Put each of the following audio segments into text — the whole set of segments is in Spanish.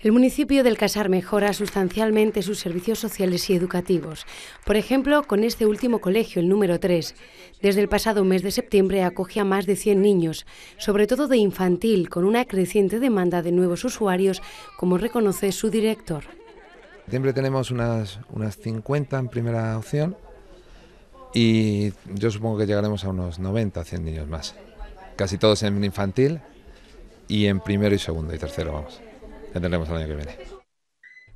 El municipio del Casar mejora sustancialmente sus servicios sociales y educativos. Por ejemplo, con este último colegio, el número 3. Desde el pasado mes de septiembre acoge a más de 100 niños, sobre todo de infantil, con una creciente demanda de nuevos usuarios, como reconoce su director. Siempre tenemos unas, unas 50 en primera opción y yo supongo que llegaremos a unos 90, 100 niños más. Casi todos en infantil y en primero y segundo y tercero, vamos que viene.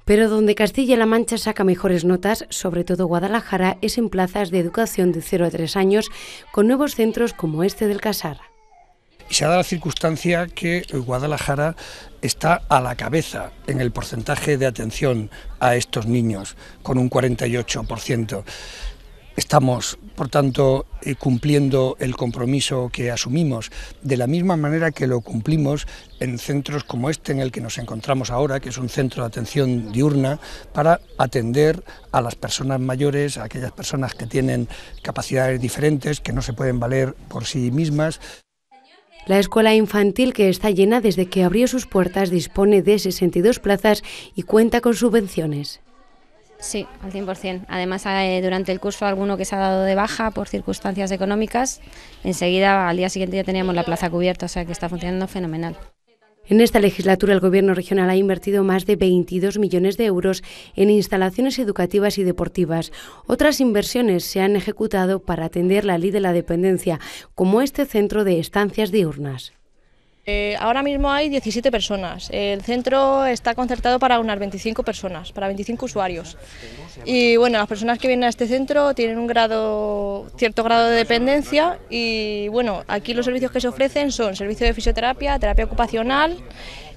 Pero donde Castilla-La Mancha saca mejores notas, sobre todo Guadalajara, es en plazas de educación de 0 a 3 años, con nuevos centros como este del Casar. Y se ha dado la circunstancia que Guadalajara está a la cabeza en el porcentaje de atención a estos niños, con un 48%. Estamos por tanto, eh, cumpliendo el compromiso que asumimos, de la misma manera que lo cumplimos en centros como este en el que nos encontramos ahora, que es un centro de atención diurna, para atender a las personas mayores, a aquellas personas que tienen capacidades diferentes, que no se pueden valer por sí mismas. La escuela infantil, que está llena desde que abrió sus puertas, dispone de 62 plazas y cuenta con subvenciones. Sí, al 100%. Además, eh, durante el curso, alguno que se ha dado de baja por circunstancias económicas, enseguida al día siguiente ya teníamos la plaza cubierta, o sea que está funcionando fenomenal. En esta legislatura, el Gobierno regional ha invertido más de 22 millones de euros en instalaciones educativas y deportivas. Otras inversiones se han ejecutado para atender la ley de la dependencia, como este centro de estancias diurnas. Eh, ahora mismo hay 17 personas. El centro está concertado para unas 25 personas, para 25 usuarios. Y bueno, las personas que vienen a este centro tienen un grado, cierto grado de dependencia y bueno, aquí los servicios que se ofrecen son servicio de fisioterapia, terapia ocupacional,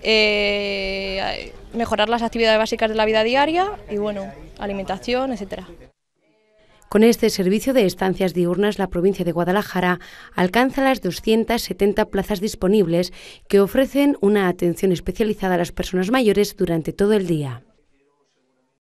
eh, mejorar las actividades básicas de la vida diaria y bueno, alimentación, etcétera. Con este servicio de estancias diurnas, la provincia de Guadalajara alcanza las 270 plazas disponibles que ofrecen una atención especializada a las personas mayores durante todo el día.